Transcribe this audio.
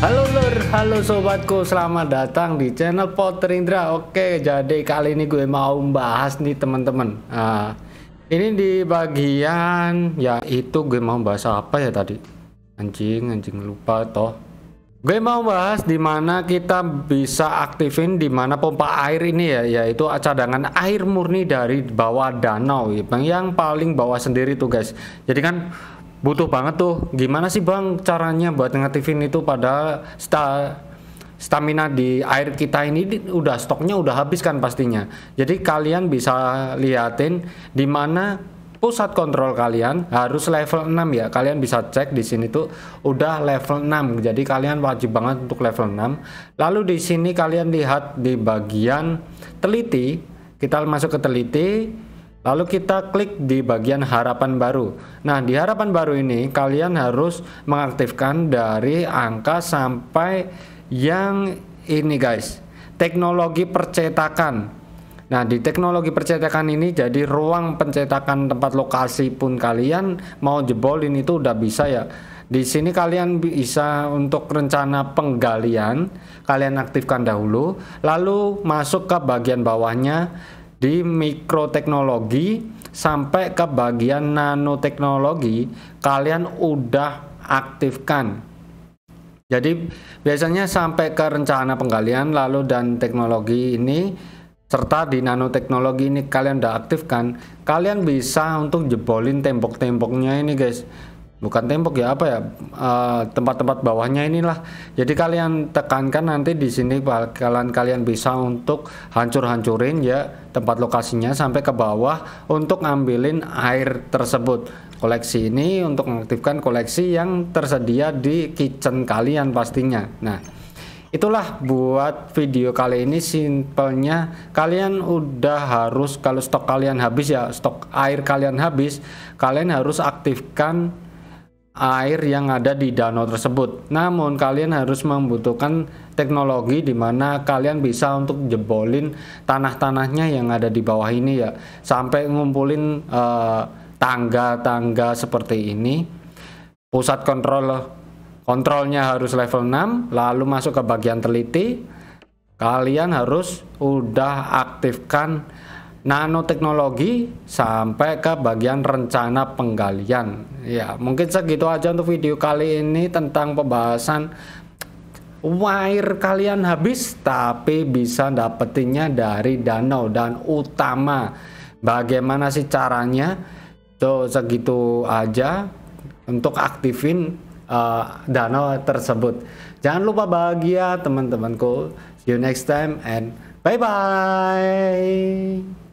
Halo lur, halo sobatku, selamat datang di channel Potter Oke, jadi kali ini gue mau bahas nih teman-teman. Nah, ini di bagian yaitu gue mau bahas apa ya tadi? Anjing, anjing lupa toh. Gue mau bahas di mana kita bisa aktifin di mana pompa air ini ya, yaitu cadangan air murni dari bawah danau, ya, yang paling bawah sendiri tuh guys. Jadi kan butuh banget tuh gimana sih bang caranya buat ngeaktifin itu pada sta stamina di air kita ini udah stoknya udah habis kan pastinya jadi kalian bisa liatin di mana pusat kontrol kalian harus level 6 ya. Kalian bisa cek di sini tuh udah level 6. Jadi kalian wajib banget untuk level 6. Lalu di sini kalian lihat di bagian teliti, kita masuk ke teliti Lalu kita klik di bagian harapan baru. Nah, di harapan baru ini kalian harus mengaktifkan dari angka sampai yang ini guys. Teknologi percetakan. Nah, di teknologi percetakan ini jadi ruang pencetakan tempat lokasi pun kalian mau jebolin itu udah bisa ya. Di sini kalian bisa untuk rencana penggalian, kalian aktifkan dahulu, lalu masuk ke bagian bawahnya di mikroteknologi sampai ke bagian nanoteknologi kalian udah aktifkan jadi biasanya sampai ke rencana penggalian lalu dan teknologi ini serta di nanoteknologi ini kalian udah aktifkan, kalian bisa untuk jebolin tembok-temboknya ini guys bukan tembok ya apa ya eh, tempat-tempat uh, bawahnya inilah jadi kalian tekankan nanti di sini kalian kalian bisa untuk hancur-hancurin ya tempat lokasinya sampai ke bawah untuk ngambilin air tersebut koleksi ini untuk mengaktifkan koleksi yang tersedia di kitchen kalian pastinya nah Itulah buat video kali ini simpelnya kalian udah harus kalau stok kalian habis ya stok air kalian habis kalian harus aktifkan air yang ada di danau tersebut. Namun kalian harus membutuhkan teknologi di mana kalian bisa untuk jebolin tanah-tanahnya yang ada di bawah ini ya sampai ngumpulin eh, tangga-tangga uh, seperti ini. Pusat kontrol kontrolnya harus level 6, lalu masuk ke bagian teliti. Kalian harus udah aktifkan nanoteknologi sampai ke bagian rencana penggalian. Ya, mungkin segitu aja untuk video kali ini tentang pembahasan wire kalian habis tapi bisa dapetinnya dari danau dan utama. Bagaimana sih caranya? Tuh segitu aja untuk aktifin uh, danau tersebut. Jangan lupa bahagia teman-temanku. See you next time and bye bye.